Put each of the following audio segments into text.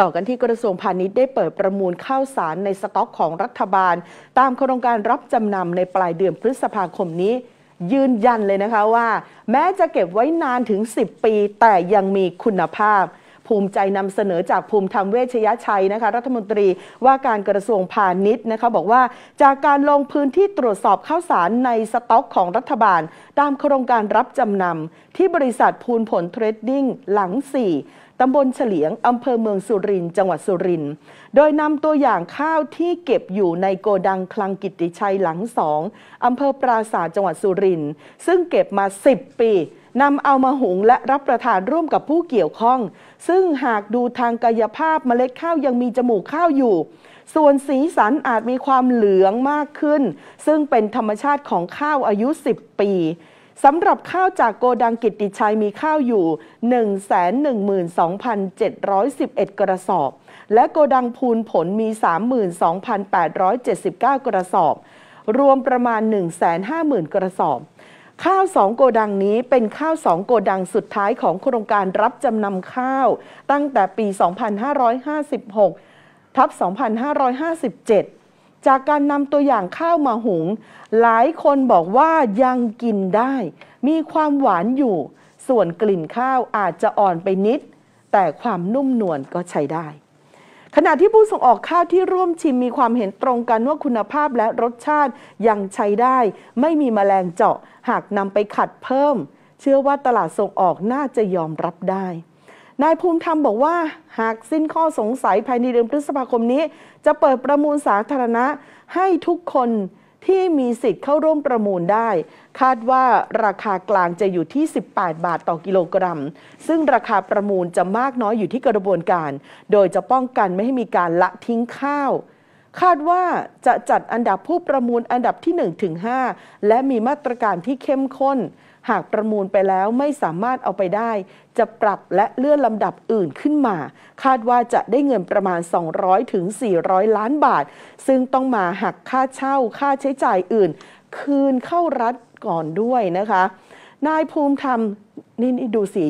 ต่อกันที่กระทรวงพาณิชย์ได้เปิดประมูลข้าวสารในสต็อกของรัฐบาล ตามโครงการรับจำนำในปลายเดือนพฤษภาคมนี้ ยืนยันเลยนะคะว่า แม้จะเก็บไว้นานถึง 10 ปีแต่ยังมีคุณภาพภูมิใจนำเสนอจากภูมิธรรมเวชยชัยนะคะรัฐมนตรีว่าการกระทรวงพาณิชย์นะคะบอกว่าจากการลงพื้นที่ตรวจสอบข้าวสารในสต็อกของรัฐบาล ตามโครงการรับจำนำที่บริษัทภูลผลเทรดดิ้งหลัง 4 ตำบลเฉลียง อำเภอเมืองสุรินทร์จังหวัดสุรินทร์โดยนำตัวอย่างข้าวที่เก็บอยู่ในโกดังคลังกิติชัยหลังสองอำเภอปราสาทจังหวัดสุรินทร์ซึ่งเก็บมา 10 ปีนำเอามาหุงและรับประทานร่วมกับผู้เกี่ยวข้อง ซึ่งหากดูทางกายภาพเมล็ดข้าวยังมีจมูกข้าวอยู่ ส่วนสีสันอาจมีความเหลืองมากขึ้น ซึ่งเป็นธรรมชาติของข้าวอายุ 10 ปี สำหรับข้าวจากโกดังกิตติชัยมีข้าวอยู่ 112,711 กระสอบ และโกดังพูนผลมี 32,879 กระสอบ รวมประมาณ 150,000 กระสอบข้าวสองโกดังนี้เป็นข้าวสองโกดังสุดท้ายของโครงการรับจำนำข้าว ตั้งแต่ปี 2556 ทับ2557 จากการนำตัวอย่างข้าวมาหุง หลายคนบอกว่ายังกินได้ มีความหวานอยู่ ส่วนกลิ่นข้าวอาจจะอ่อนไปนิด แต่ความนุ่มนวลก็ใช้ได้ขณะที่ผู้ส่งออกข้าวที่ร่วมชิมมีความเห็นตรงกันว่าคุณภาพและรสชาติ ยังใช้ได้ ไม่มีแมลงเจาะหากนำไปขัดเพิ่ม เชื่อว่าตลาดส่งออกน่าจะยอมรับได้ นายภูมิธรรมบอกว่า หากสิ้นข้อสงสัยภายในเดือนพฤษภาคมนี้ จะเปิดประมูลสาธารณะให้ทุกคนที่มีสิทธิ์เข้าร่วมประมูลได้ คาดว่าราคากลางจะอยู่ที่ 18 บาทต่อกิโลกรัม ซึ่งราคาประมูลจะมากน้อยอยู่ที่กระบวนการ โดยจะป้องกันไม่ให้มีการละทิ้งข้าวคาดว่าจะจัดอันดับผู้ประมูลอันดับที่1ถึง5และมีมาตรการที่เข้มข้น หากประมูลไปแล้วไม่สามารถเอาไปได้ จะปรับและเลื่อนลำดับอื่นขึ้นมา คาดว่าจะได้เงินประมาณ 200ถึง400 ล้านบาท ซึ่งต้องมาหักค่าเช่าค่าใช้จ่ายอื่น คืนเข้ารัฐก่อนด้วยนะคะ นายภูมิธรรมนี่ ดูสี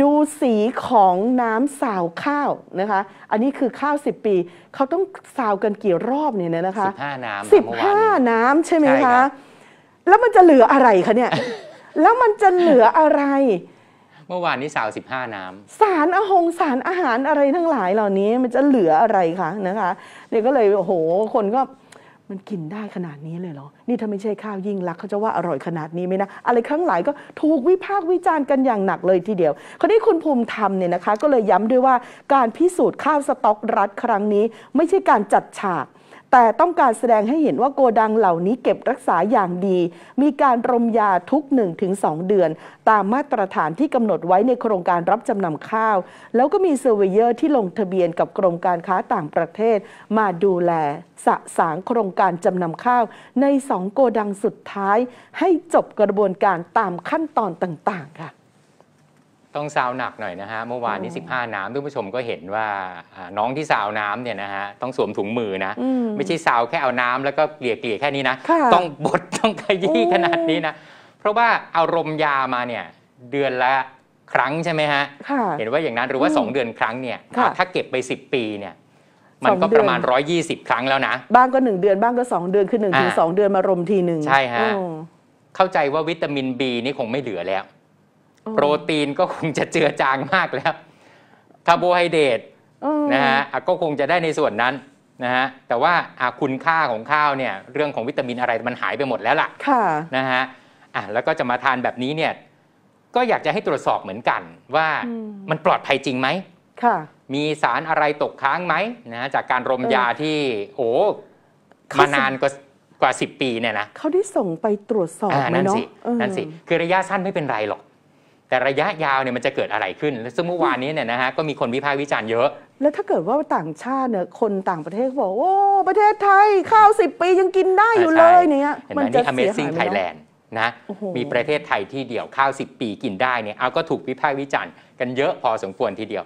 ดูสีของน้ำสาวข้าวนะคะ อันนี้คือข้าว10 ปี เขาต้องสาวกันกี่รอบเนี่ยนะคะ15 น้ำสิบห้าน้ำใช่ไหมคะ แล้วมันจะเหลืออะไรคะเนี่ยแล้วมันจะเหลืออะไร เมื่อวานนี้สาว15น้ำสารอาหงสารอาหารอะไรทั้งหลายเหล่านี้มันจะเหลืออะไรคะนะคะเนี่ยก็เลยโอ้โหคนก็มันกินได้ขนาดนี้เลยเหรอ นี่ถ้าไม่ใช่ข้าวยิ่งรักเขาจะว่าอร่อยขนาดนี้ไหมนะ อะไรครั้งหลายก็ถูกวิพากษ์วิจารณ์กันอย่างหนักเลยทีเดียว คราวนี้คุณภูมิธรรมเนี่ยนะคะ ก็เลยย้ำด้วยว่าการพิสูจน์ข้าวสต๊อกรัฐครั้งนี้ ไม่ใช่การจัดฉากแต่ต้องการแสดงให้เห็นว่าโกดังเหล่านี้เก็บรักษาอย่างดี มีการรมยาทุก1-2 เดือน ตามมาตรฐานที่กำหนดไว้ในโครงการรับจำนำข้าว แล้วก็มีเซอร์เวเยอร์ที่ลงทะเบียนกับกรมการค้าต่างประเทศ มาดูแลสะสางโครงการจำนำข้าว ในสองโกดังสุดท้าย ให้จบกระบวนการตามขั้นตอนต่างๆ ค่ะต้องซาวหนักหน่อยนะฮะเมื่อวานนี้15น้ำท่านผู้ชมก็เห็นว่าน้องที่ซาวน้ำเนี่ยนะฮะต้องสวมถุงมือนะไม่ใช่ซาวแค่เอาน้ำแล้วก็เกลี่ยเกลี่ยแค่นี้นะต้องบดต้องขยี้ขนาดนี้นะ เพราะว่าเอารมยามาเนี่ยเดือนละครั้งใช่ไหมฮะ เห็นว่าอย่างนั้น หรือว่า 2 เดือนครั้งเนี่ยถ้าเก็บไป 10 ปีเนี่ยมันก็ประมาณ 120 ครั้งแล้วนะบ้างก็1เดือน บ้างก็2เดือนคือ1นถึงสเดือนมารมทีหนึ่งใช่ฮะเข้าใจว่าวิตามินบีนี่คงไม่เหลือแล้วโปรตีนก็คงจะเจือจางมากแล้ว คาร์โบไฮเดรตนะฮะก็คงจะได้ในส่วนนั้นนะฮะ แต่ว่าคุณค่าของข้าวเนี่ยเรื่องของวิตามินอะไรมันหายไปหมดแล้วล่ะะนะฮะอ่ะ แล้วก็จะมาทานแบบนี้เนี่ย ก็อยากจะให้ตรวจสอบเหมือนกัน ว่ามันปลอดภัยจริงไหมมีสารอะไรตกค้างไหมนะ จากการรมยาที่โอ้มานานกว่ากว่า 10 ปีเนี่ยนะเขาได้ส่งไปตรวจสอบไหมเนาะนั่นสิ นั่นสิ คือระยะสั้นไม่เป็นไรหรอกแต่ระยะยาวเนี่ยมันจะเกิดอะไรขึ้นซึ่งเมื่อวานนี้เนี่ยนะฮะก็มีคนวิพากษ์วิจารณ์เยอะ แล้วถ้าเกิดว่าต่างชาติเนี่ยคนต่างประเทศบอกโอ้ประเทศไทยข้าวสิบปียังกินได้อยู่เลยเนี่ยเันจะมนี่ a m ม z i n g Thailand นะมีประเทศไทยที่เดียวข้าวสิปีกินได้เนี่ยเอาก็ถูกวิพากษ์วิจารณ์กันเยอะพอสมควรทีเดียว